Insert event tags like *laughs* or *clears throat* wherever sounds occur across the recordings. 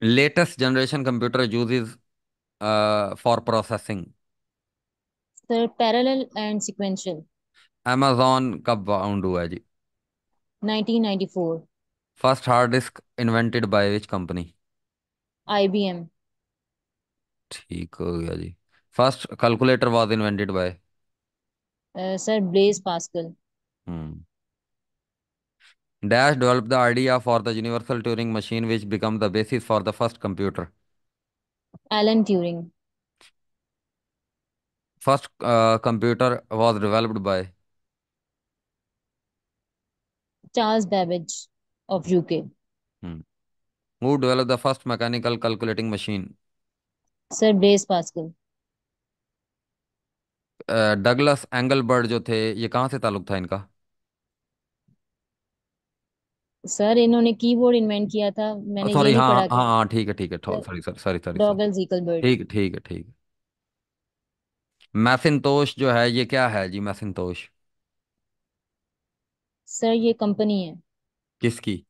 latest generation computer uses uh, for processing? Sir, parallel and sequential. Amazon कब found हुआ है जी? 1994. First hard disk invented by which company? IBM. ठीक हो गया जी. First calculator was invented by? Uh, sir, Blaise Pascal. Hmm. Dash developed the idea for the universal Turing machine, which became the basis for the first computer. Alan Turing. First uh, computer was developed by Charles Babbage of UK. Hmm. Who developed the first mechanical calculating machine? Sir Blaise Pascal. Douglas Engelbart जो थे ये कहाँ से ताल्लुक था इनका sir इन्होंने keyboard invent किया था मैंने ये सॉरी हाँ पढ़ा हाँ हाँ ठीक है ठीक है sorry sorry sorry sorry Douglas Engelbart ठीक ठीक है ठीक है मैसिनतोश जो है ये क्या है जी मैसिनतोश सर ये कंपनी है किसकी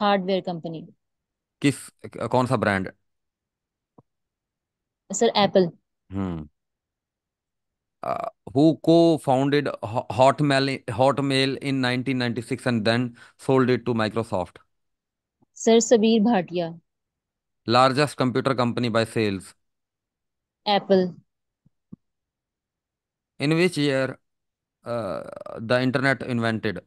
हार्डवेयर कंपनी किस कौन सा brand sir Apple hmm who co-founded Hotmail, Hotmail in 1996 and then sold it to Microsoft? Sir Sabir Bhatia. Largest computer company by sales? Apple. In which year uh, the internet invented?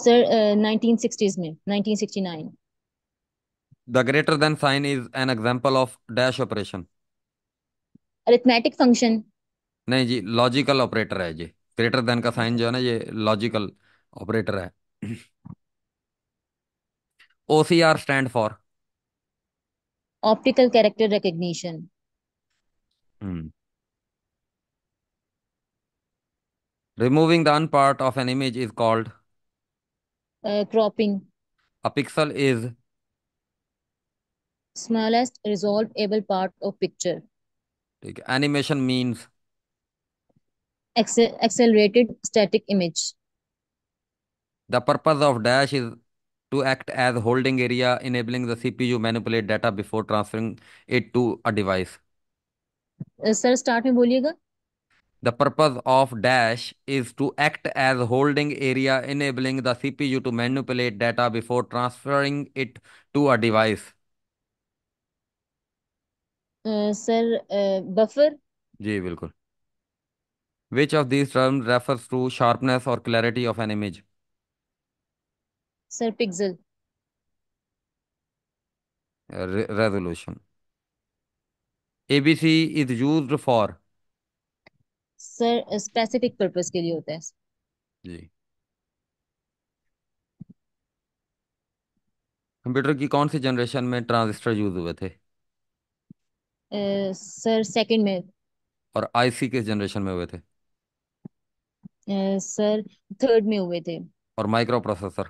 Sir, uh, 1960s, mein, 1969. The greater than sign is an example of dash operation. Arithmetic function. नहीं जी logical operator है जी greater than का sign जो है ना ये logical operator है O C R stand for optical character recognition removing the un part of an image is called cropping a pixel is smallest resolvable part of picture ठीक है animation means Accel accelerated static image. The purpose of dash is to act as holding area, enabling the CPU manipulate data before transferring it to a device. Sir start में बोलिएगा The purpose of dash is to act as holding area, enabling the CPU to manipulate data before transferring it to a device. Sir uh, buffer uh, जी बिल्कुल Which of these terms refers to sharpness or clarity of an image? Sir, pixel. Re resolution. ABC is used for? Sir, specific purpose के लिए होता है. जी. Computer की कौन सी generation में ट्रांजिस्टर यूज हुए थे? सर uh, सेकंड में. और आईसी किस जनरेशन में हुए थे? सर थर्ड में हुए थे और माइक्रो प्रोसेसर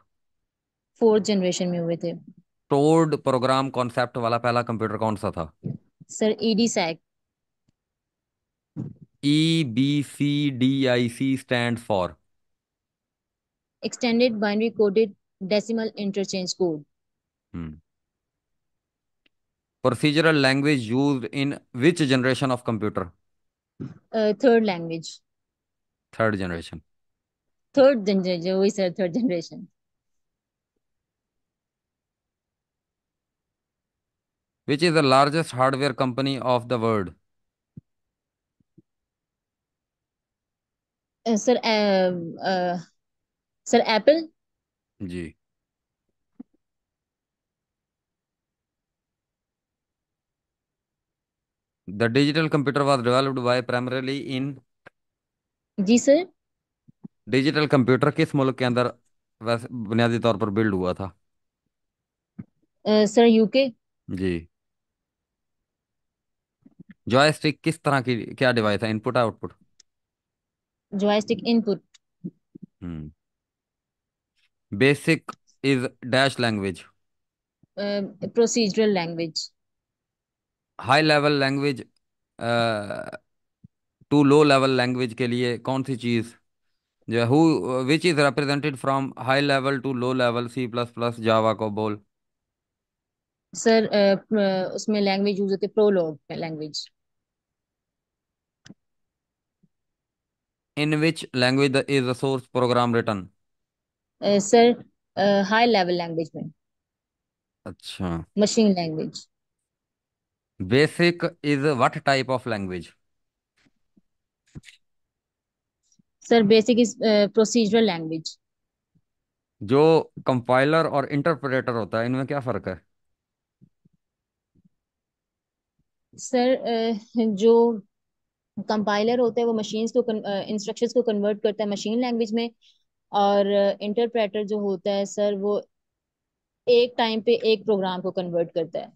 फोर्थ जनरेशन में हुए थे टोड प्रोग्राम कॉन्सेप्ट वाला पहला कंप्यूटर कौन सा था sir EDSAC E B C D I C stand for extended binary coded decimal interchange code procedural language used in which generation of computer third language third generation third generation वही sir third generation which is the largest hardware company of the world sir sir Apple जी the digital computer was developed by primarily in जी sir digital computer किस मुल्क के अंदर वैसे बुनियादी तौर पर बिल्ड हुआ था सर यूके जी जॉयस्टिक किस तरह की क्या डिवाइस है input output joystick input hmm basic is dash language procedural language high level language to low level language के लिए कौन सी चीज़ जो है who which is represented from high level to low level C plus plus Java को बोल sir उसमें लैंग्वेज यूज होते Prolog language in which language is a source program written sir high level language में अच्छा machine language basic is what type of language sir basic procedural language जो compiler और interpreter होता है इनमें क्या फर्क है सर uh, जो कंपाइलर होता है वो मशीन को इंस्ट्रक्शन uh, को कन्वर्ट करता है मशीन लैंग्वेज में और इंटरप्रेटर uh, जो होता है सर वो एक टाइम पे एक प्रोग्राम को कन्वर्ट करता है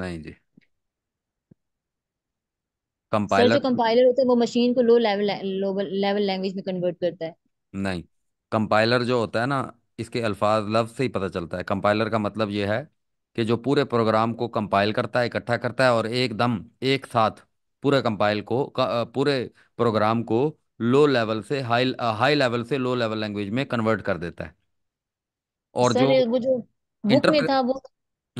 नहीं जी कंपाइलर सर जो कंपाइलर होता है वो मशीन को लो लेवल लेवल लैंग्वेज में कन्वर्ट करता है नहीं कंपाइलर जो होता है ना इसके अल्फाज लफ्ज से ही पता चलता है कंपाइलर का मतलब ये है कि जो पूरे प्रोग्राम को कंपाइल करता है इकट्ठा करता है और एकदम एक साथ पूरे कंपाइल को पूरे प्रोग्राम को लो लेवल से हाई हाई लेवल से लो लेवल लैंग्वेज में कन्वर्ट कर देता है और सर जो वो जो बुक में था वो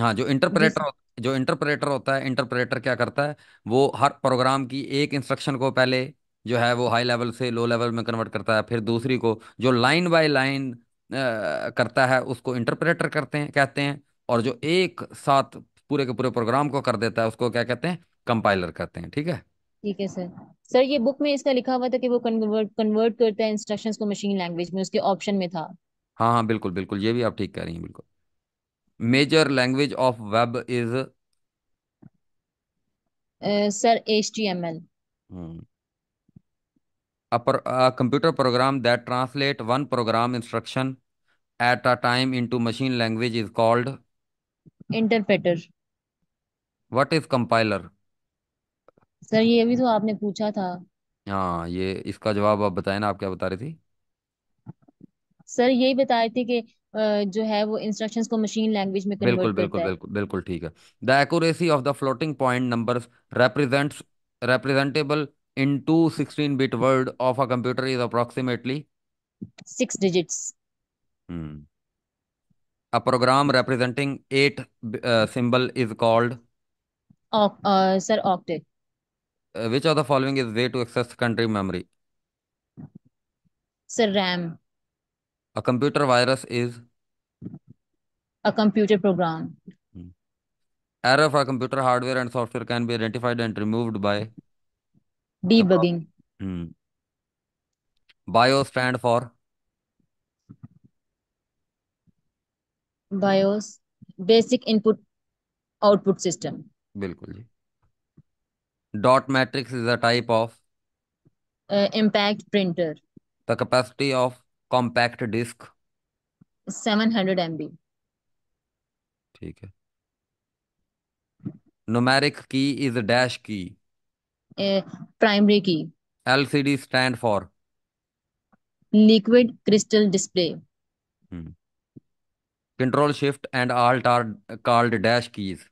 हाँ जो इंटरप्रेटर जो इंटरप्रेटर होता है इंटरप्रेटर क्या करता है वो हर प्रोग्राम की एक इंस्ट्रक्शन को पहले जो है वो हाई लेवल से लो लेवल में कन्वर्ट करता है फिर दूसरी को जो लाइन बाय लाइन करता है उसको इंटरप्रेटर करते हैं कहते हैं और जो एक साथ पूरे के पूरे प्रोग्राम को कर देता है उसको क्या कहते हैं कंपाइलर कहते हैं ठीक है ठीक है सर सर ये बुक में इसका लिखा हुआ था कि वो कन्वर्ट कन्वर्ट करता है इंस्ट्रक्शंस को मशीन लैंग्वेज में उसके ऑप्शन में था हाँ हाँ बिल्कुल बिल्कुल ये भी आप ठीक कह रही हैं बिल्कुल major language of web is sir H T M L computer program that translate one program instruction at a time into machine language is called interpreter what is compiler sir ये भी तो आपने पूछा था हाँ ये इसका जवाब आप बताए ना आप क्या बता रही थी सर यही बता रही थी कि जो है वो इंस्ट्रक्शंस को मशीन लैंग्वेज में कन्वर्ट बिल्कुल बिल्कुल बिल्कुल बिल्कुल ठीक है the accuracy of the floating point numbers represents representable into sixteen bit word of a computer is approximately six digits a program representing eight symbol is called sir octet Uh, which of the following is way to access country memory? Sir A computer virus is a computer program. Hmm. Error for a computer hardware and software can be identified and removed by debugging. Hmm. BIOS stand for BIOS basic input output system. बिल्कुल Dot matrix is a type of uh, impact printer. The capacity of compact disc seven hundred M B ठीक है numeric key is dash key primary key LCD stand for liquid crystal display control shift and alt are called dash keys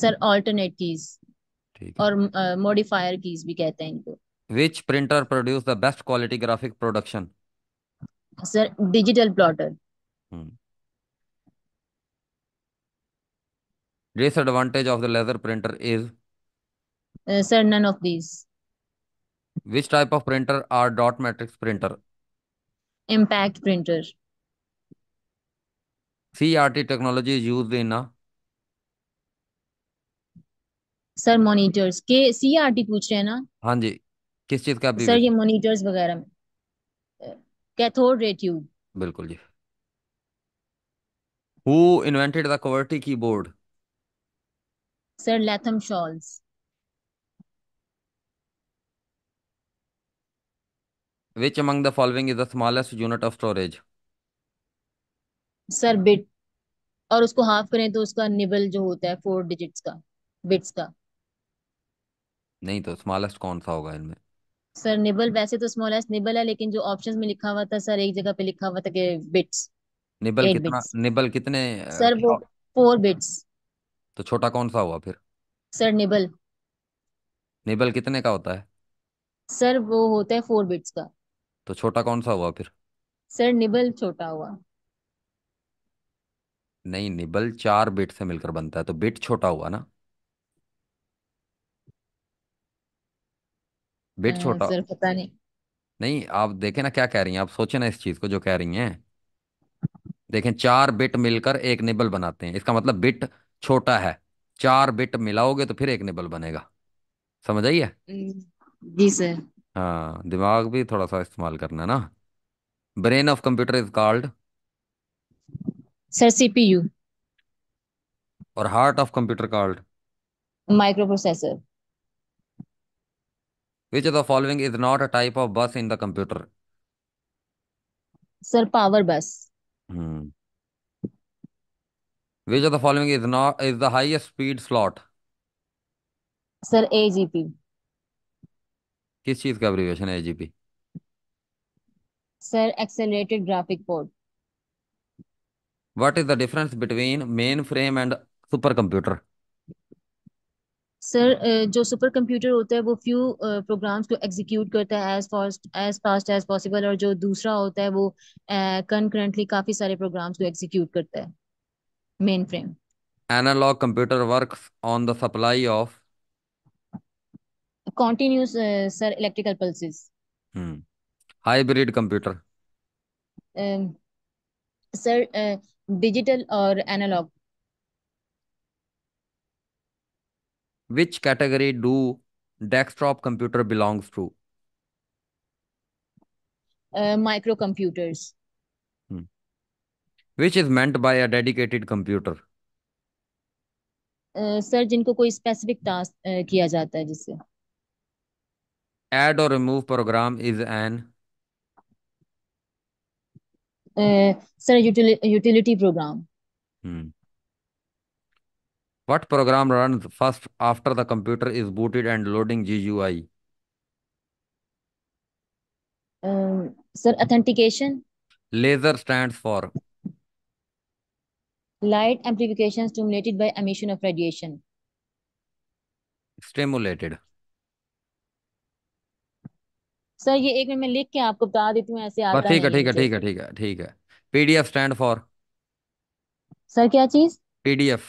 sir alternate keys और modifier uh, keys भी कहते हैं इनको which printer produce the best quality graphic production sir digital plotter disadvantage of the laser printer is sir none of this which type of printer R dot matrix printer impact printer CRT technology is used in a uh? sir monitors के CRT पूछ रहे हैं ना हाँ जी किस चीज का sir ये monitors वगैरह में कैथोड रे ट्यूब बिल्कुल जी who invented the QWERTY keyboard sir Latham Sholes Which among the following is the smallest unit of storage sir bit और उसको हाफ करें तो उसका निबल जो होता है फोर डिजिट्स का बिट्स का नहीं तो स्मॉलेस्ट कौन सा होगा इनमें सर निबल वैसे तो स्मॉल एस निबल है लेकिन जो ऑप्शंस में लिखा हुआ था सर एक जगह पे लिखा हुआ था कि बिट्स निबल एट कितना बिट्स निबल कितने सर वो फोर बिट्स तो छोटा कौन सा हुआ फिर सर निबल निबल कितने का होता है सर वो होता है फोर बिट्स का तो छोटा कौन सा हुआ फिर सर निबल छोटा हुआ नहीं निबल चार बिट से मिलकर बनता है तो बिट छोटा हुआ ना वेट हाँ, छोटा सर पता नहीं नहीं आप देखें ना क्या कह रही हैं आप सोचें ना इस चीज को जो कह रही हैं देखें चार बिट मिलकर एक निबल बनाते हैं इसका मतलब बिट छोटा है चार बिट मिलाओगे तो फिर एक निबल बनेगा समझ आई है जी सर हाँ दिमाग भी थोड़ा सा इस्तेमाल करना है ना brain of computer is called sir CPU और heart of computer called microprocessor Which of the following is not a type of bus in the computer? Sir, power bus. Hmm. Which of the following is not is the highest speed slot? Sir, AGP. Kis cheez abbreviation AGP? Sir, accelerated graphic board. What is the difference between mainframe and supercomputer? Sir uh, जो supercomputer होता है वो few programs uh, को execute करता है as fast as fast as possible और जो दूसरा होता है वो कंकरेंटली uh, काफी सारे प्रोग्राम्स को एग्जीक्यूट करता है mainframe analogue computer work on the supply of continuous sir electrical pulses hybrid computer sir digital और analogue which category do desktop computer belongs to? Uh, microcomputers. Hmm. Which is meant by a dedicated computer? Sir uh, जिनको koi specific task uh, किया जाता है जिससे add और remove program is an utility utility program hmm. What program runs first after the computer is booted and loading GUI? Um, sir, authentication. Laser stands for? Light amplification stimulated by emission of radiation. Stimulated. Sir ये एक minute में लिख के आपको बता देती हूँ ऐसे आता ठीक है ठीक है ठीक है ठीक है ठीक है पीडीएफ स्टैंड फॉर सर क्या चीज PDF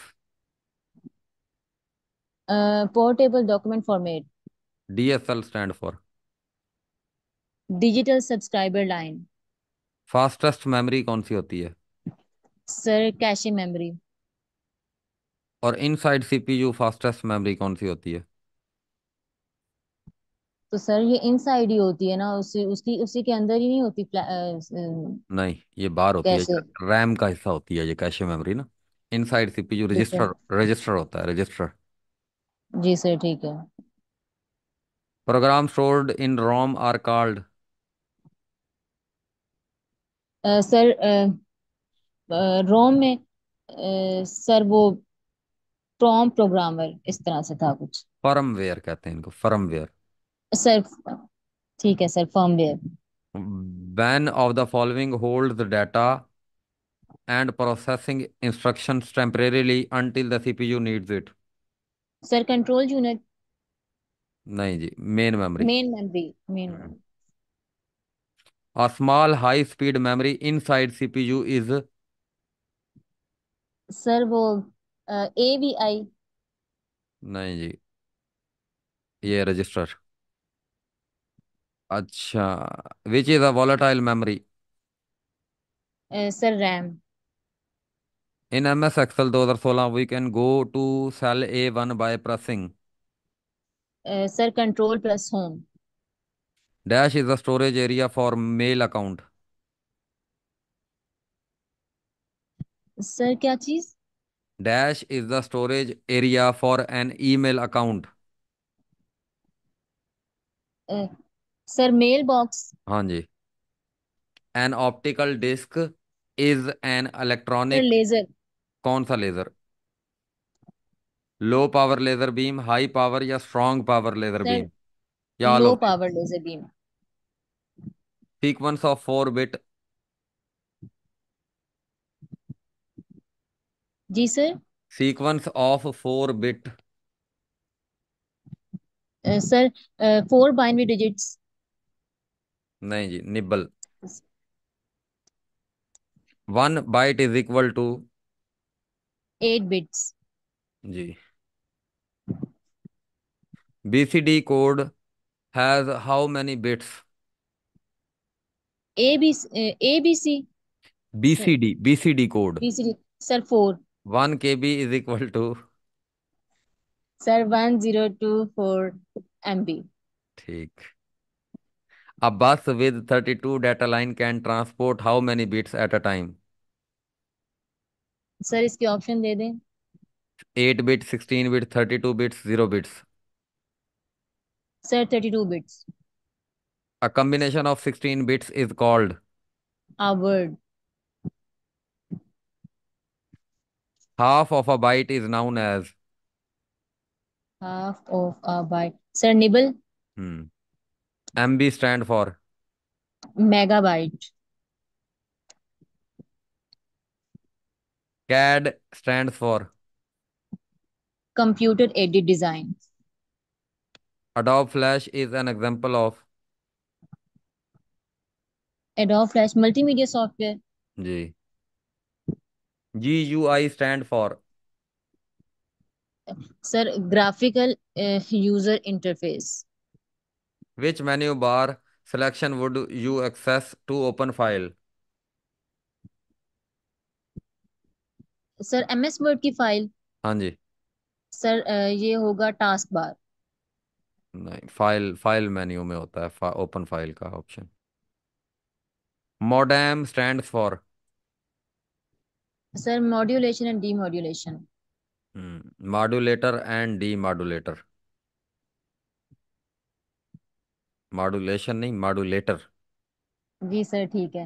Uh, portable document format. DSL stand for. Digital subscriber line. Fastest memory कौन सी होती है सर कैशे मेमोरी और इनसाइड सीपीयू फास्टेस्ट मेमोरी कौन सी होती है तो सर ये इनसाइड ही होती है ना उसी उसकी उसी के अंदर ही नहीं होती आ, नहीं ये बाहर होती कैसे? है रैम का हिस्सा होती है ये कैशे मेमोरी ना इनसाइड सीपीयू रजिस्टर रजिस्टर होता है रजिस्टर जी सर ठीक है program stored in ROM are called sir ROM में आ, में सर वो प्रॉम प्रोग्रामर इस तरह से था कुछ फर्मवेयर कहते हैं इनको फर्मवेयर सर ठीक है सर फर्मवेयर बैन of the following hold the data and processing instructions temporarily until the CPU needs it sir control unit नहीं जी main memory main memory main memory और small high speed memory inside CPU is sir वो AVI नहीं जी ये register अच्छा which is a volatile memory sir RAM In MS Excel 2016, we can go to cell A1 by pressing. Uh, sir, control plus home. Dash is the storage area for mail account. Sir, क्या चीज? Dash is the storage area for an email account. Uh, sir, mailbox. हाँ जी. An optical disc is an electronic. Sir, laser. कौन सा laser low power laser beam high power या strong power laser beam या low power laser beam sequence of four bit जी sir sequence of four bit sir four binary digits नहीं जी nibble one byte is equal to eight bits जी BCD code has how many bits A B A B C BCD BCD code BCD sir four one K B is equal to sir one zero two four M B ठीक अब bus with thirty two data line can transport how many bits at a time sir इसके option दे दें eight bit sixteen bit thirty two bits zero bits sir thirty two bits a combination of sixteen bits is called a half of a byte is known as half of a byte sir nibble hmm MB stand for megabyte CAD stands for Computer Aided Design. Adobe Flash is an example of Adobe Flash multimedia software. G. GUI stand for Sir graphical uh, user interface. Which menu bar selection would you access to open file? Sir M S Word की file हाँ जी sir ये होगा task bar नहीं file file menu में होता है फा, ओपन फाइल का option modem stand for sir modulation and demodulation modulator and demodulator modulation नहीं मॉड्यूलेटर जी सर ठीक है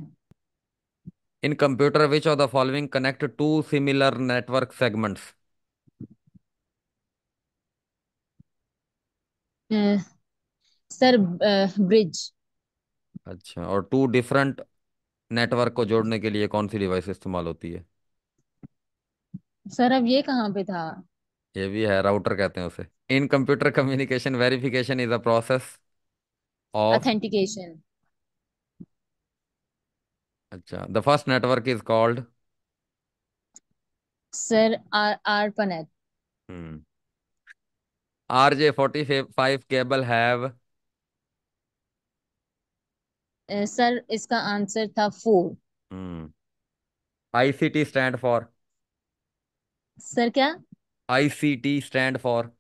In computer, which of the following connect two similar network segments? Uh, sir, bridge अच्छा और टू डिफरेंट नेटवर्क को जोड़ने के लिए कौन सी डिवाइस इस्तेमाल होती है सर अब ये कहाँ पे था ये भी है राउटर कहते हैं उसे in computer communication verification is a process of authentication अच्छा the first network is called ARPANET R J forty five cable have sir इसका आंसर था four hmm ICT stand for sir क्या ICT stand for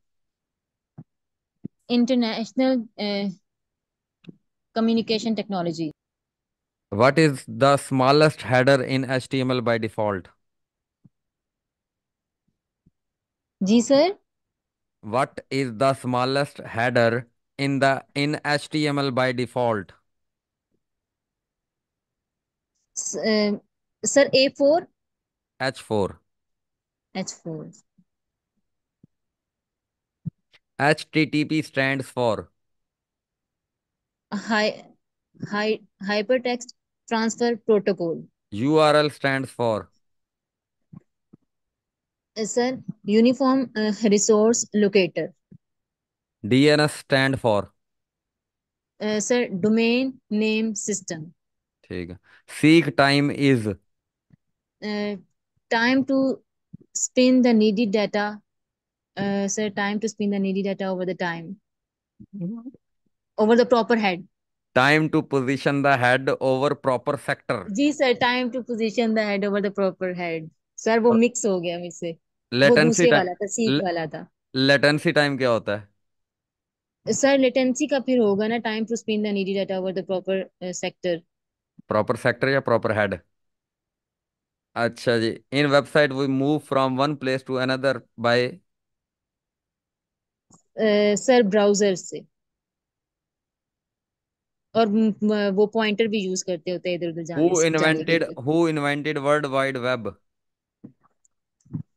international communication technology What is the smallest header in HTML by default? Ji sir. What is the smallest header in the in HTML by default? S uh, sir, A4. H4. H4. HTTP stands for? Hi, hi, hypertext Transfer Protocol. URL stands for? sir, Uniform uh, Resource Locator. DNS stand for? Uh, sir, Domain Name System. ठीक Seek time is? Uh, time to spin the needy data. Uh, sir, time to spin the needy data over the time. Over the proper head. Time to position the head over proper sector जी sir time to position the head over the proper head sir वो mix हो गया मुझसे latency time वाला था सीख वाला था लेटेंसी टाइम क्या होता है सर लेटेंसी का फिर होगा ना time to spin the needed data over the proper sector proper sector या प्रॉपर हेड अच्छा जी in website we move from one place to another by sir browser से और वो पॉइंटर भी यूज करते होते हैं इधर उधर जाने who invented who invented World Wide Web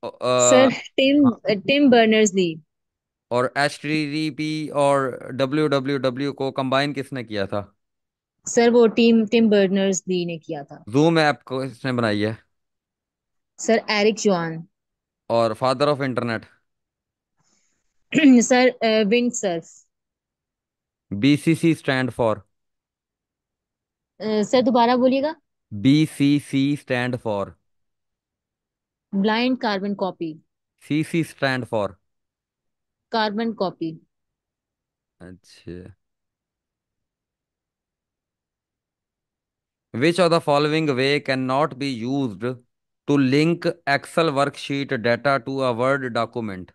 sir Tim Tim Berners Lee और HTTP और www को कंबाइन किसने किया था सर वो टीम टिम बर्नर्स ली ने किया था जूम ऐप को इसने बनाई है सर एरिक जॉन और father of internet sir Vint Cerf BCC stand for sir दोबारा बोलिएगा B C C stand for blind carbon copy C C stand for carbon copy अच्छा which of the following way can not be use to link Excel worksheet data to a Word document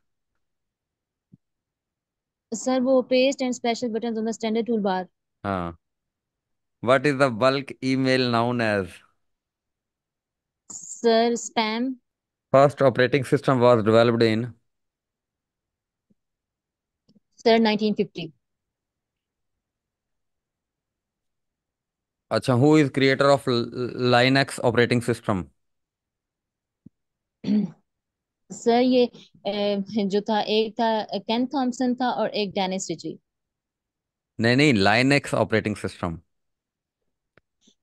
sir वो paste and special button on standard tool bar हाँ What is the bulk email known as? Sir, spam. First operating system was developed in? Sir, 1950. Achha, who is creator of Linux operating system? *clears throat* Sir, ये जो था एक था can Thompson था और एक Dennis Ritchie नहीं नहीं Linux operating system.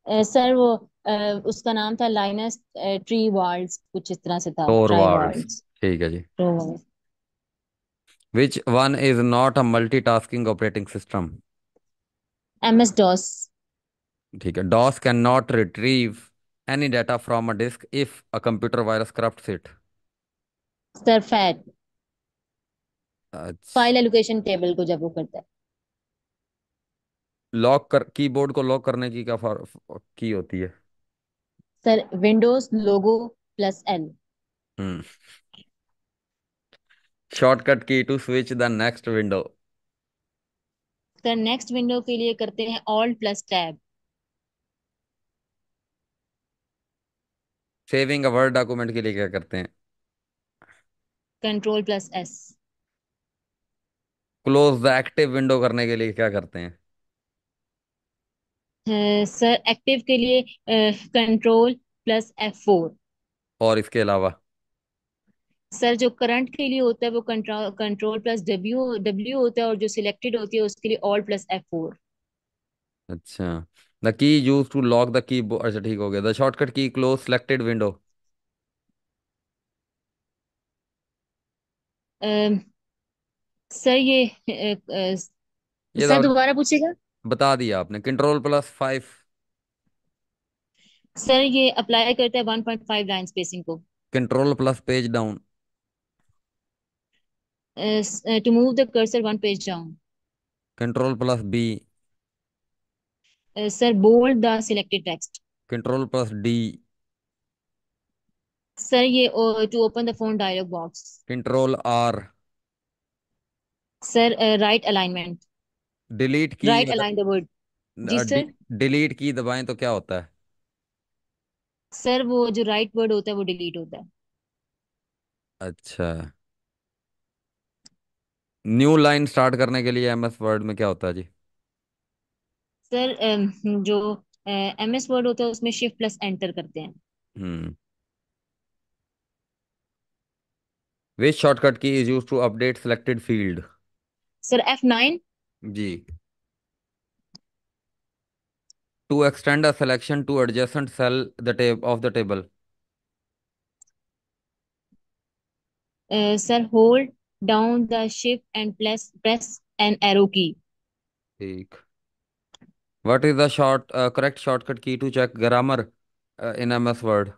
सर वो उसका नाम था लाइनस ट्री वर्ल्ड्स कुछ इस तरह से था टोरवाल्ड्स ठीक है जी which one is not a multitasking operating system MS DOS ठीक है DOS can not retrieve any data from a disk if a computer virus corrupts it sir FAT file allocation table को जब वो करता है लॉक कर keyboard को lock करने की क्या की होती है sir Windows logo plus L hmm. Shortcut key to switch the next window sir next window के लिए करते हैं alt plus tab saving a Word document के लिए क्या करते हैं control plus S close the active window करने के लिए क्या करते हैं सर एक्टिव के लिए कंट्रोल प्लस एफ फोर और इसके अलावा सर जो करंट के लिए होता है वो control control plus W W होता है और जो सिलेक्टेड होती है उसके लिए ऑल प्लस एफ फोर अच्छा the key use to lock the key अच्छा ठीक हो गया the shortcut key close selected window sir ये uh, uh, ये सर दोबारा पूछेगा बता दिया आपने कंट्रोल प्लस फाइव सर ये अप्लाई करता है 1.5 लाइन स्पेसिंग को control plus page down to move the cursor one page down control plus B sir bold the selected text control plus D sir ये to open the font dialog box control R sir right alignment delete key right align the word जी sir delete key दबाएं तो क्या होता है sir वो जो right word होता है वो डिलीट होता है अच्छा न्यू लाइन स्टार्ट करने के लिए एमएस वर्ड में क्या होता है जी सर जो एमएस वर्ड होता है उसमें शिफ्ट प्लस एंटर करते हैं hmm which shortcut key is used to update selected field sir F nine जी to extend a selection to adjacent cell the tab of the table sir hold down the shift and plus press an arrow key ठीक what is the short correct shortcut key to check grammar in S Word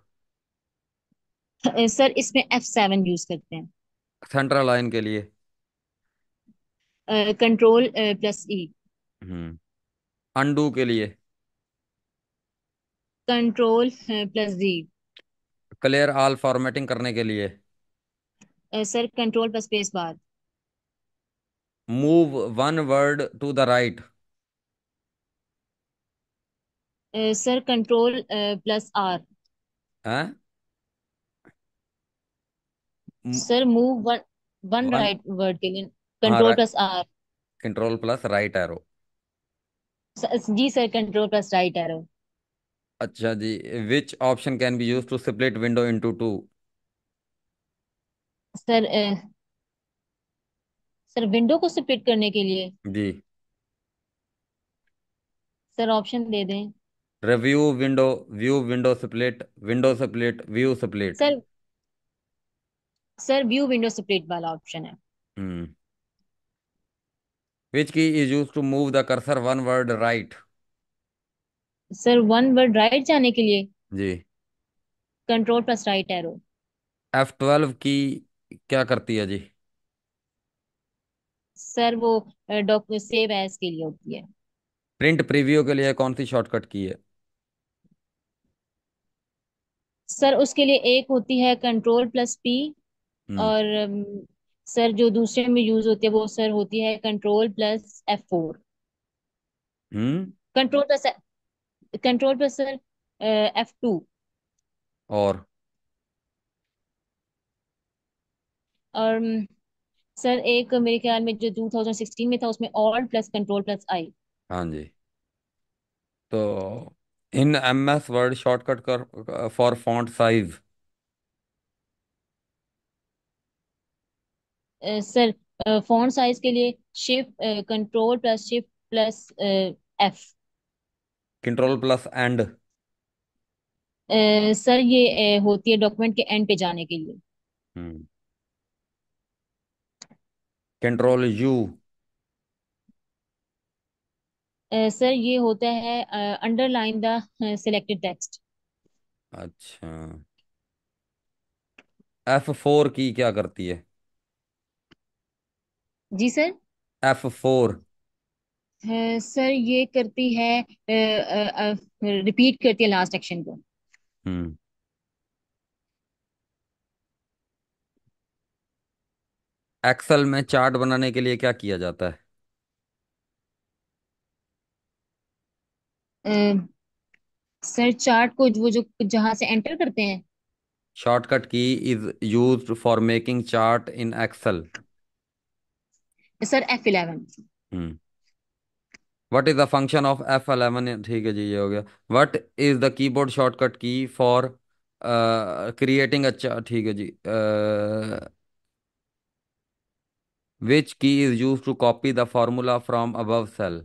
sir इसमें F seven use करते हैं central line के लिए control plus ई undo के लिए control plus Z clear all formatting करने के लिए sir control plus space bar move one word to the right sir control plus R हैं sir move one one right word के लिए control plus R control plus right arrow जी sir control plus right arrow अच्छा जी which option can be used to split window into two sir sir window को split करने के लिए जी sir option दे दें review window view window split window split view split sir sir view window split वाला option है हम्म Which key is used to move the cursor one word right? sir one word right जाने के लिए जी control plus right arrow f12 twelve key क्या करती है जी सर वो डॉक्टर सेव एस के लिए होती है प्रिंट प्रीव्यू के लिए कौन सी शॉर्टकट की है सर उसके लिए एक होती है कंट्रोल प्लस पी और सर जो दूसरे में यूज होती है वो सर होती है control plus F four control plus control plus sir F two और और सर एक मेरे ख्याल में जो 2016 में था उसमें alt plus control plus I हाँ जी तो इन एमएस वर्ड शॉर्टकट कर for font size sir font size के लिए shift control plus shift plus F control plus end sir ये होती है डॉक्यूमेंट के एंड पे जाने के लिए कंट्रोल hmm. यू सर ये होता है अंडरलाइन द सिलेक्टेड टेक्स्ट अच्छा एफ फोर की क्या करती है जी सर एफ फोर सर ये करती है रिपीट करती है लास्ट एक्शन को एक्सेल hmm. में चार्ट बनाने के लिए क्या किया जाता है सर चार्ट को वो जो जहां से एंटर करते हैं shortcut key is used for making chart in Excel sir F eleven what is the function of F eleven ठीक है जी ये हो गया what is the board shortcut key for creating अच्छा ठीक है जी which key is use to copy the formula from above cell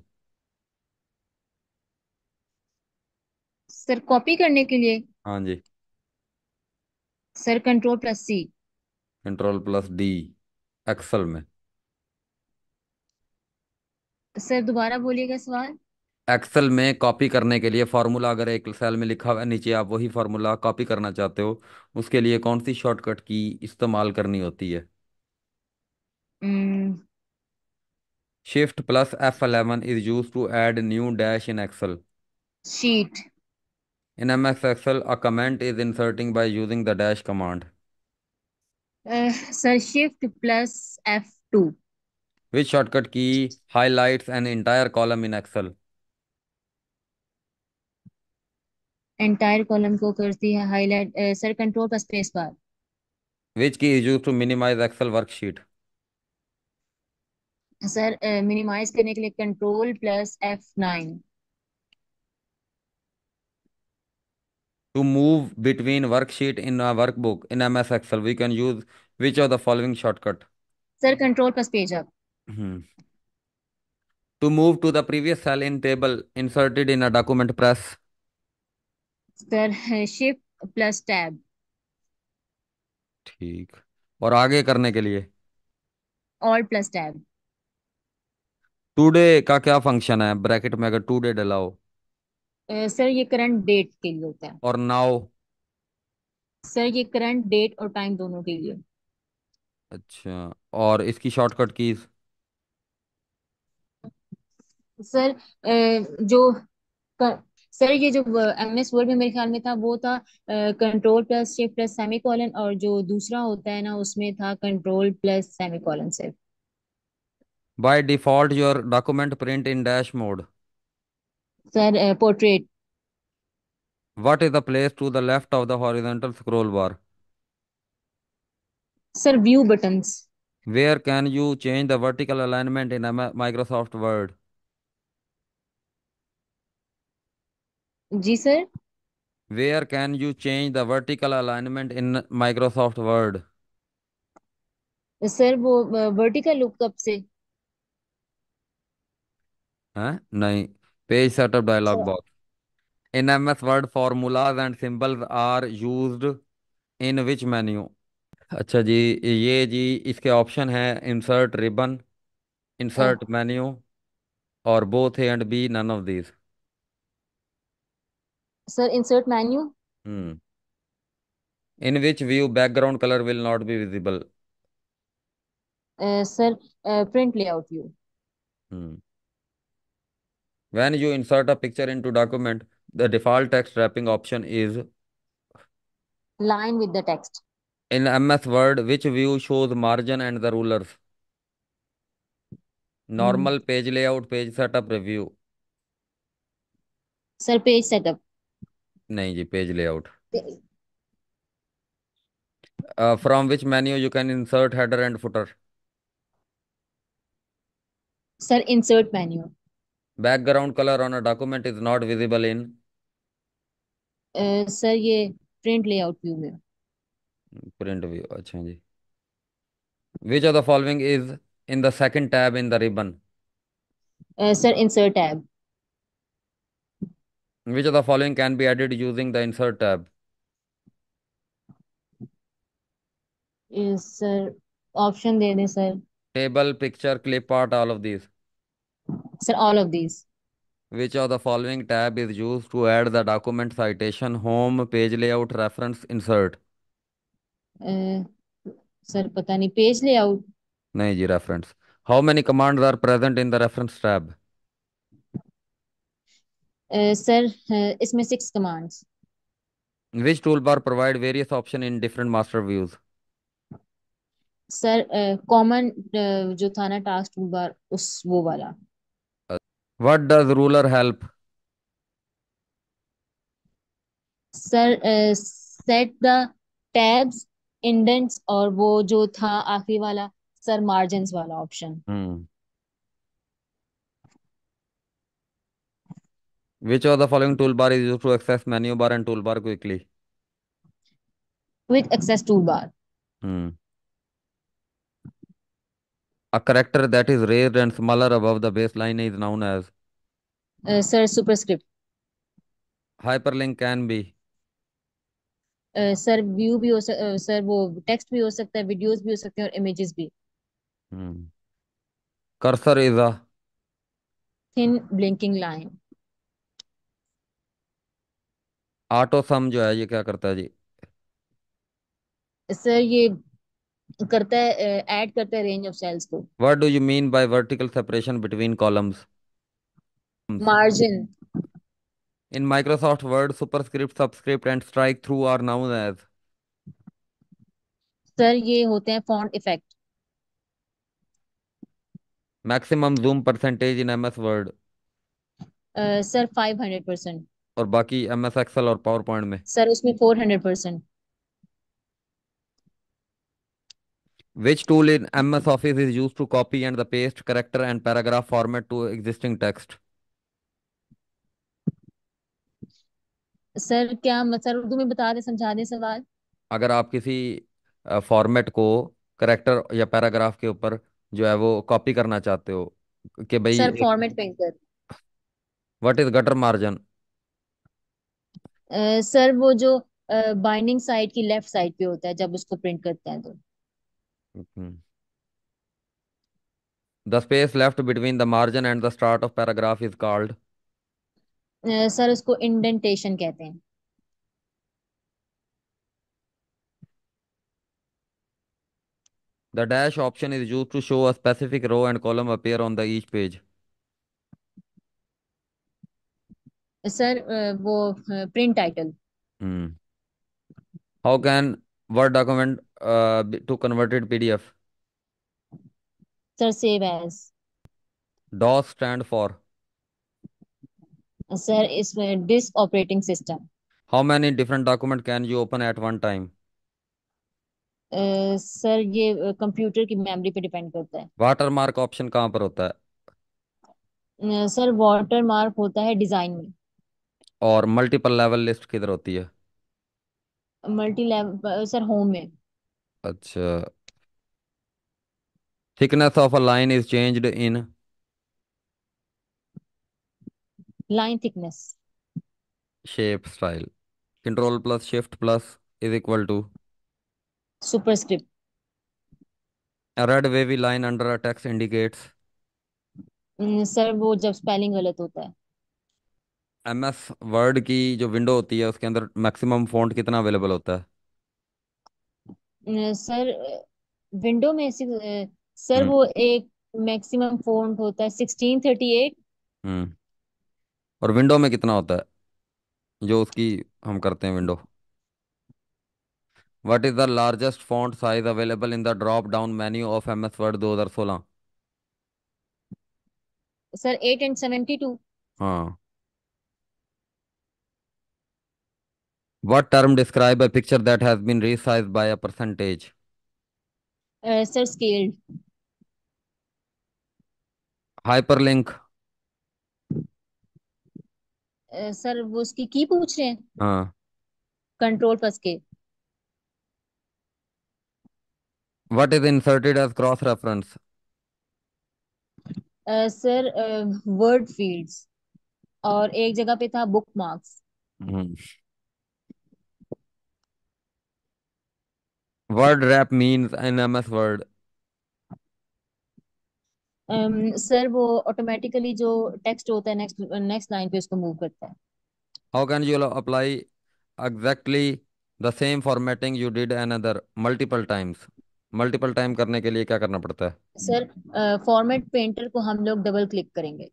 sir copy करने के लिए हाँ जी sir control plus C control plus D Excel में तो सर दोबारा बोलिएगा सवाल एक्सेल में कॉपी करने के लिए फार्मूला अगर एक सेल में लिखा हुआ है नीचे आप वही फार्मूला कॉपी करना चाहते हो उसके लिए कौन सी शॉर्टकट की इस्तेमाल करनी होती है shift plus F eleven is use to add new dash in Excel sheet in M X Excel a comment is inserting by using the dash command sir shift plus F two Which shortcut key highlights an entire column in Excel? Entire column को करती है highlight sir control पर space bar which key is used to minimize Excel worksheet sir minimize करने के लिए control plus F nine to move between worksheet in a workbook in MS Excel we can use which of the following shortcut sir control plus page up to hmm. To move to the previous cell in table inserted in a document, press. Sir, *laughs* shift plus tab. ठीक और आगे करने के लिए all plus tab today का क्या function है bracket में अगर टुडे डलाओ सर ये करंट डेट के लिए होता है और नाउ सर ये करंट डेट और टाइम दोनों के लिए अच्छा और इसकी शॉर्टकट कीज सर जो कर, सर ये जो एम एस वर्ड में मेरे ख्याल में था वो था control plus shift plus semicolon और जो दूसरा होता है ना उसमें था कंट्रोल प्लस सेमी कॉलन सिर्फ by default your document print in dash mode sir portrait what is the place to the left of the horizontal scroll bar sir view buttons where can you change the vertical alignment in Microsoft Word जी sir where can you change the vertical alignment in Microsoft word sir वो vertical look कब से हैं हाँ, नहीं page setup dialog box in M S Word formulas and symbols are used in which menu अच्छा जी ये जी इसके ऑप्शन है इंसर्ट रिबन इंसर्ट मेन्यू और both A and B none of these Sir, insert menu. Hmm. In which view background color will not be visible? Uh, sir, uh, print layout view. Hmm. When you insert a picture into document, the default text wrapping option is line with the text. In MS Word, which view shows margin and the rulers? Normal hmm. page layout, page setup, review. Sir, page setup. नहीं जी page layout from which menu you can insert header and footer sir insert menu background colour on a document is not visible in sir ये print layout view में print view अच्छा जी which of the following is in the second tab in the ribbon sir insert tab Which of the following can be added using the insert tab? Yes, sir. Uh, option de sir. Uh, Table, picture, clip art, all of these. Sir, all of these. Which of the following tab is used to add the document citation, home, page layout, reference, insert? Uh, sir, pata nahi. Page layout. No, reference. How many commands are present in the reference tab? Sir uh, uh, इसमें six commands tool bar provide various option in different master views sir common जो था ना task tool bar उस वो वाला what does ruler help sir set the tabs indents और वो जो था आखिरी वाला सर मार्जिन वाला option Which of the following toolbar is used to access menu bar and toolbar quickly? Quick access toolbar. Hmm. A character that is raised and smaller above the baseline is known as? Uh, sir, superscript. Hyperlink can be? Uh, sir, view भी हो सकता uh, sir, वो text भी हो सकता है, videos भी हो सकते हैं और images भी. Hmm. Cursor is a? Thin blinking line. Auto sum जो है ये क्या करता है जी सर ये करता है ऐड करता है रेंज ऑफ सेल्स को what do you mean by vertical separation between columns margin in Microsoft Word superscript subscript and strikethrough are known as sir ये होते हैं font effect maximum zoom percentage in MS Word sir five hundred percent और बाकी M S XL और PowerPoint में sir उसमें four hundred percent Which tool in MS Office is used to copy and the paste character and paragraph format to existing text? Sir क्या sir Urdu में बता दें समझा दें सवाल अगर आप किसी फॉर्मेट को करेक्टर या पैराग्राफ के ऊपर जो है वो कॉपी करना चाहते हो कि भाई sir format painter what is gutter margin sir वो जो बाइंडिंग uh, साइड की लेफ्ट साइड पे होता है जब उसको प्रिंट करते हैं तो the space left between the margin and the start of paragraph is called sir उसको इंडेंटेशन कहते हैं the dash option is used to show a specific row and column appear on the each page sir वो print title how can word document to converted PDF sir save as DOS stand for sir इसमें disk operating system how many different document can you open at one time sir uh, uh ये computer uh, की memory पे depend करता है watermark option कहाँ पर होता है सर वाटर मार्क होता है डिजाइन में और मल्टीपल लेवल लिस्ट किधर होती है मल्टी लेवल सर होम में अच्छा thickness of a line is changed in line thickness shape style control plus shift plus is equal to superscript A red wavy line under a text indicates sir mm, वो जब spelling गलत होता है M S Word की जो window होती है उसके अंदर मैक्सिमम फॉन्ट कितना अवेलेबल होता है सर विंडो में सर हम्म। वो एक मैक्सिमम फॉन्ट होता है सिक्सटीन थर्टी एट हम्म और विंडो में कितना होता है जो उसकी हम करते हैं window what is the largest font size available in the drop down menu of M S Word दो हजार सोलह sir eight and seventy two What term describe a picture that has been resized by a percentage? Uh, sir, scaled. Hyperlink. Uh, sir वो उसकी की पूछ रहे हैं हाँ control plus K what is inserted as cross reference sir word fields और एक जगह पे था bookmarks Word rap means NMS word. Um, sir वो ऑटोमेटिकली जो टेक्स्ट होता है नेक्स्ट नेक्स्ट लाइन पे उसको मूव करता है how can you apply exactly the same formatting you did another multiple times multiple time करने के लिए क्या करना पड़ता है सर फॉर्मेट पेंटर को हम लोग डबल क्लिक करेंगे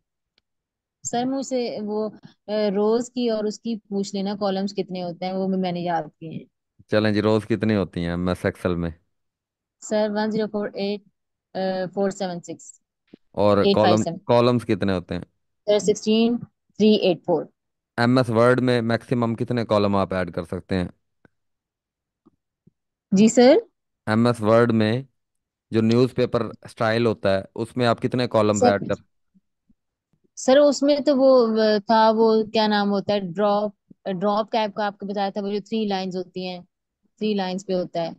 सर मुझसे वो रोज uh, की और उसकी पूछ लेना कॉलम्स कितने होते हैं वो भी मैंने याद किए हैं चलें जी रोज कितनी होती हैं मैं सेक्सल में sir one zero four eight four seven six और eight five column seven columns कितने होते हैं sir sixteen three eight four MS Word में मैक्सिमम कितने कॉलम आप ऐड कर सकते हैं जी सर एमएस वर्ड में जो न्यूज़पेपर स्टाइल होता है उसमें आप कितने कॉलम्स सर ऐड कर सर उसमें तो वो था वो क्या नाम होता है ड्रॉप ड्रॉप कैप का आपको बताया था वो जो थ्री लाइंस होती हैं थ्री लाइंस पे होता है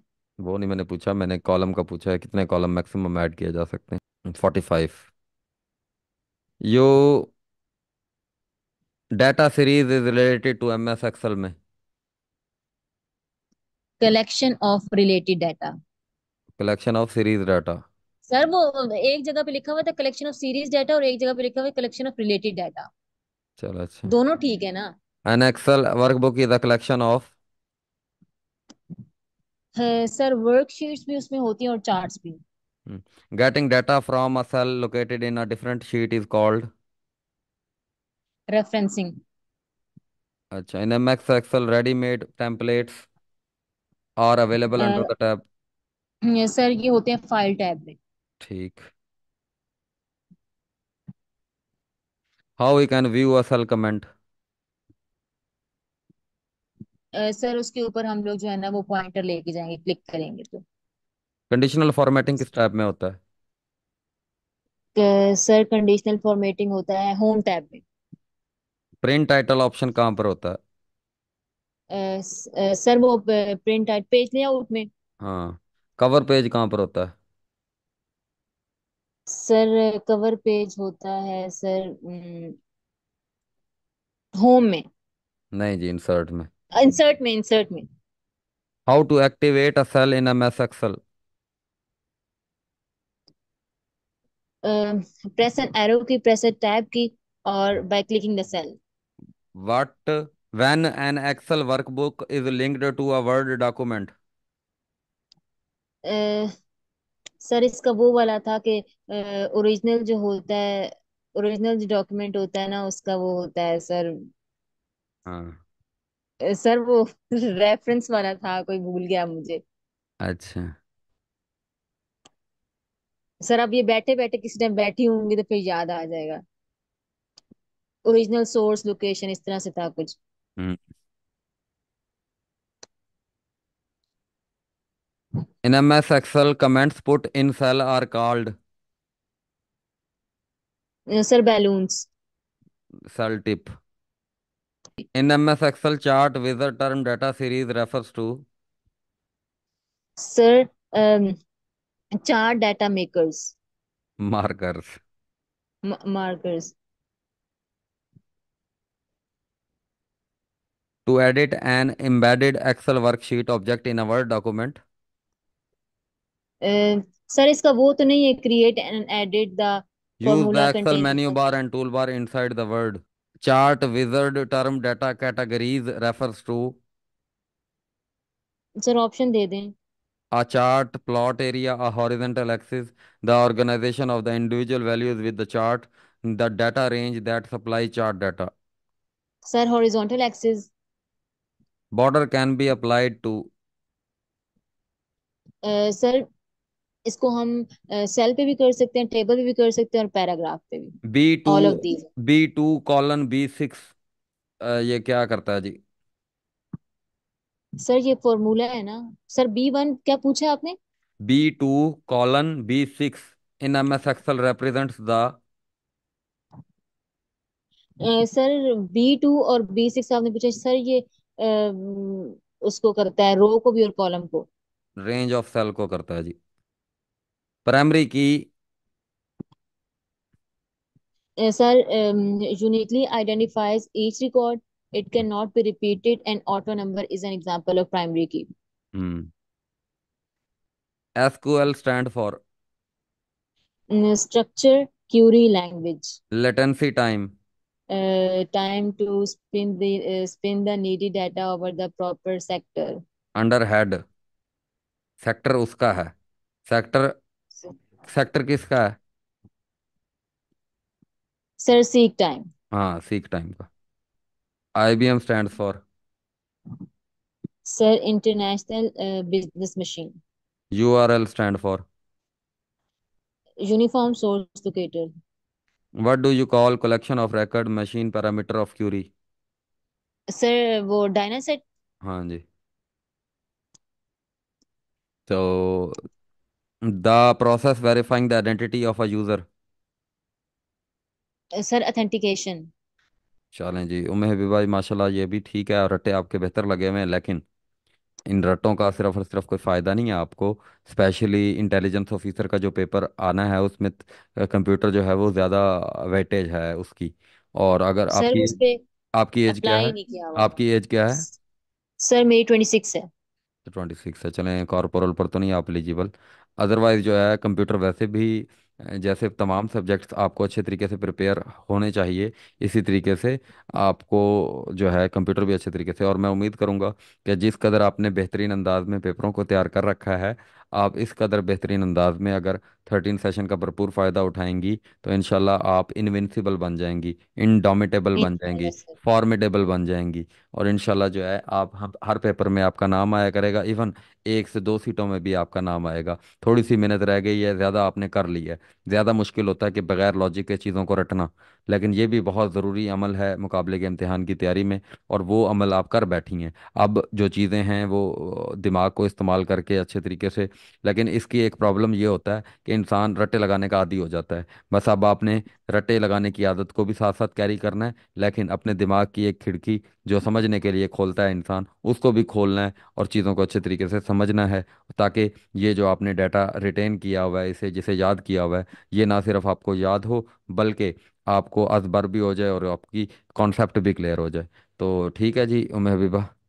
वो नहीं मैंने पूछा मैंने कॉलम का पूछा है कितने कॉलम मैक्सिमम ऐड किए जा सकते हैं फोर्टी फाइव यो data series is related to M S XL में collection of related data collection of series data sir वो एक जगह पे लिखा हुआ था तो कलेक्शन ऑफ सीरीज डाटा और एक जगह पे लिखा हुआ है कलेक्शन ऑफ रिलेटेड डाटा चलो अच्छा दोनों ठीक है ना an XL workbook is a collection of sir worksheets भी उसमें होती हैं और चार्ट्स भी getting data from a cell located in a different sheet is called referencing अच्छा in MX Excel readymade templates are available under the tab sir ये होते हैं फाइल टैब में ठीक how we can view a cell comment sir उसके ऊपर हम लोग जो है ना वो पॉइंटर लेके जाएंगे क्लिक करेंगे तो कंडीशनल फॉर्मेटिंग किस टाइप में होता है सर कंडीशनल फॉर्मेटिंग होता है होम टैब में प्रिंट टाइटल ऑप्शन कहां पर होता है uh, सर वो प्रिंट टाइटल पेज लेआउट में हाँ कवर पेज कहां पर होता है सर कवर पेज होता है सर होम हम्म, में नहीं जी इंसर्ट में इंसर्ट में इंसर्ट में how to activate a cell in a MS Excel press an arrow key press an tab key और by clicking the cell what when an Excel workbook is linked to a Word document sir इसका वो वाला था कि original जो होता है original जो डॉक्यूमेंट होता है ना उसका वो होता है सर हाँ सर वो रेफरेंस *laughs* वाला था कोई भूल गया मुझे अच्छा सर अब ये बैठे बैठे किसी टाइम बैठी होंगी तो फिर याद आ जाएगा ओरिजिनल सोर्स लोकेशन इस तरह से था कुछ हम्म। In MS Excel, Excel comments put in cell are called sir balloons cell tip In MS Excel chart, wizard term data series refers to? Sir, um, chart data makers. Markers. M markers. To edit an embedded Excel worksheet object in a Word document? Uh, sir, इसका वो तो नहीं है create and edit the Use the Excel menu bar and toolbar inside the Word. chart wizard term data categories refers to sir option दे दें a chart plot area a horizontal axis the organization of the individual values with the chart the data range that supply chart data sir horizontal axis border can be applied to sir इसको हम cell पे भी कर सकते हैं table पे भी कर सकते हैं और पैराग्राफ पे भी B two all of these B two colon B six ये क्या करता है जी सर ये फॉर्मूला है ना सर बी वन क्या पूछा आपने B two colon B six in M S Excel represent the sir B two और बी सिक्स आपने पूछा सर ये आ, उसको करता है रो को भी और कॉलम को रेंज ऑफ सेल को करता है जी primary key sir uniquely identifies each record it can not be repeated and auto number is an example of primary key SQL stand for structure query language latency time time to spin the spin the needy needy over the proper sector under head sector उसका है sector sector किसका है sir seek time हाँ seek time का IBM stand for sir international business machine URL stand for uniform source locator what do you call collection of record machine parameter of curie sir वो डायना सेट हाँ जी तो The process verifying the identity of a user. Sir authentication. चलें जी उम्मे हबी भाई माशाल्लाह ये भी ठीक है और रट्टे आपके बेहतर लगे हुए हैं लेकिन इन रट्टों का सिर्फ और सिर्फ कोई फ़ायदा नहीं है आपको स्पेशली इंटेलिजेंस ऑफिसर का जो पेपर आना है उसमें कंप्यूटर जो है वो ज़्यादा वेटेज है उसकी और अगर सर आपकी उस पे आपकी एज क्या अप्लाई है नहीं किया हुआ आपकी एज क्या है सर मेरी ट्वेंटी सिक्स है ट्वेंटी तो सिक्स है चलें कॉर्पोरल पर तो नहीं आप एलिजिबल अदरवाइज़ जो है कंप्यूटर वैसे भी जैसे तमाम सब्जेक्ट्स आपको अच्छे तरीके से प्रिपेयर होने चाहिए इसी तरीके से आपको जो है कंप्यूटर भी अच्छे तरीके से और मैं उम्मीद करूंगा कि जिस कदर आपने बेहतरीन अंदाज में पेपरों को तैयार कर रखा है आप इस कदर बेहतरीन अंदाज में अगर थर्टीन सेशन का भरपूर फ़ायदा उठाएंगी तो इन आप इनविंसिबल बन जाएंगी इनडोमिटेबल बन जाएंगी फॉर्मिटेबल बन जाएंगी और इनशाला जो है आप हम हर पेपर में आपका नाम आया करेगा इवन एक से दो सीटों में भी आपका नाम आएगा थोड़ी सी मेहनत रह गई है ज़्यादा आपने कर ली है ज़्यादा मुश्किल होता है कि बगैर लॉजिक के चीज़ों को रटना लेकिन ये भी बहुत ज़रूरी अमल है मुकाबले के इम्तहान की तैयारी में और वो अमल आप कर बैठी हैं अब जो चीज़ें हैं वो दिमाग को इस्तेमाल करके अच्छे तरीके से लेकिन इसकी एक प्रॉब्लम ये होता है कि इंसान रट्टे लगाने का आदी हो जाता है बस अब आपने रट्टे लगाने की आदत को भी साथ साथ कैरी करना है लेकिन अपने दिमाग की एक खिड़की जो समझने के लिए खोलता है इंसान उसको भी खोलना है और चीज़ों को अच्छे तरीके से समझना है ताकि ये जो आपने डाटा रिटेन किया हुआ है इसे जिसे याद किया हुआ है ये ना सिर्फ आपको याद हो बल्कि आपको असबर भी हो जाए और आपकी कॉन्सेप्ट भी क्लियर हो जाए तो ठीक है जी उमे हबीबा